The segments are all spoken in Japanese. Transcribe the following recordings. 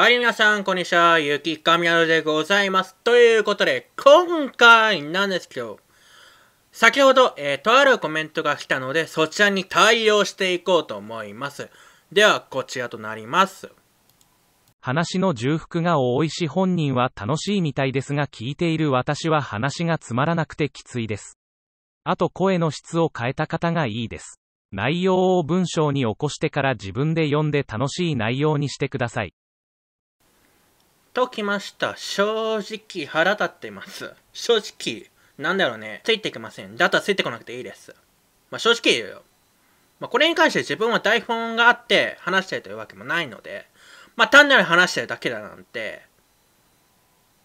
はい、皆さん、こんにちは。ゆきかみなのでございます。ということで、今回なんですけど、先ほど、えー、とあるコメントが来たので、そちらに対応していこうと思います。では、こちらとなります。話の重複が多いし本人は楽しいみたいですが聞いている私は話がつまらなくてきついです。あと声の質を変えた方がいいです。内容を文章に起こしてから自分で読んで楽しい内容にしてください。ときました。正直腹立ってます。正直、なんだろうね。ついてきません。だったらついてこなくていいです。まあ、正直言うよ。まあ、これに関して自分は台本があって話してるというわけもないので、まあ、単なる話してるだけだなんて、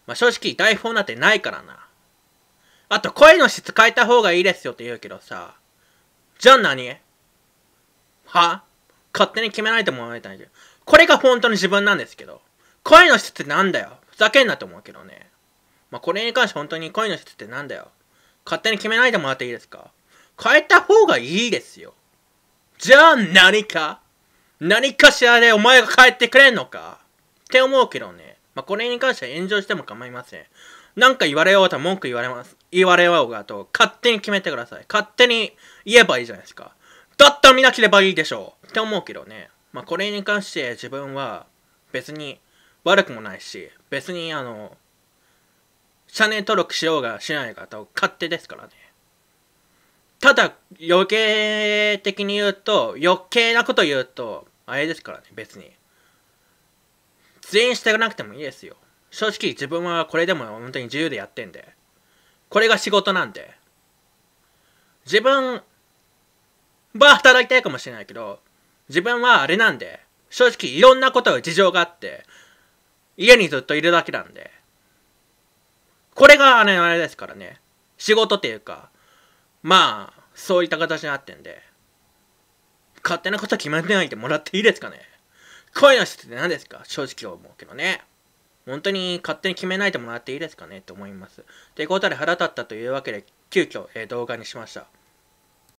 まあ、正直台本なんてないからな。あと声の質変えた方がいいですよって言うけどさ、じゃあ何は勝手に決めないともらいたいけど、これが本当の自分なんですけど。恋の質ってなんだよふざけんなと思うけどね。まあ、これに関して本当に恋の質ってなんだよ勝手に決めないでもらっていいですか変えた方がいいですよ。じゃあ何か何かしらでお前が帰ってくれんのかって思うけどね。まあ、これに関しては炎上しても構いません。なんか言われようと文句言われます。言われようがと、勝手に決めてください。勝手に言えばいいじゃないですか。だったら見なければいいでしょうって思うけどね。まあ、これに関して自分は別に悪くもないし別にあの社内登録しようがしない方と勝手ですからねただ余計的に言うと余計なこと言うとあれですからね別に全員してなくてもいいですよ正直自分はこれでも本当に自由でやってんでこれが仕事なんで自分は働きたいかもしれないけど自分はあれなんで正直いろんなこと事情があって家にずっといるだけなんで。これがの、あれですからね。仕事っていうか、まあ、そういった形になってんで。勝手なこと決めてないでもらっていいですかね。恋の質って何ですか正直思うけどね。本当に勝手に決めないでもらっていいですかねって思います。ということで腹立ったというわけで、急遽、えー、動画にしました。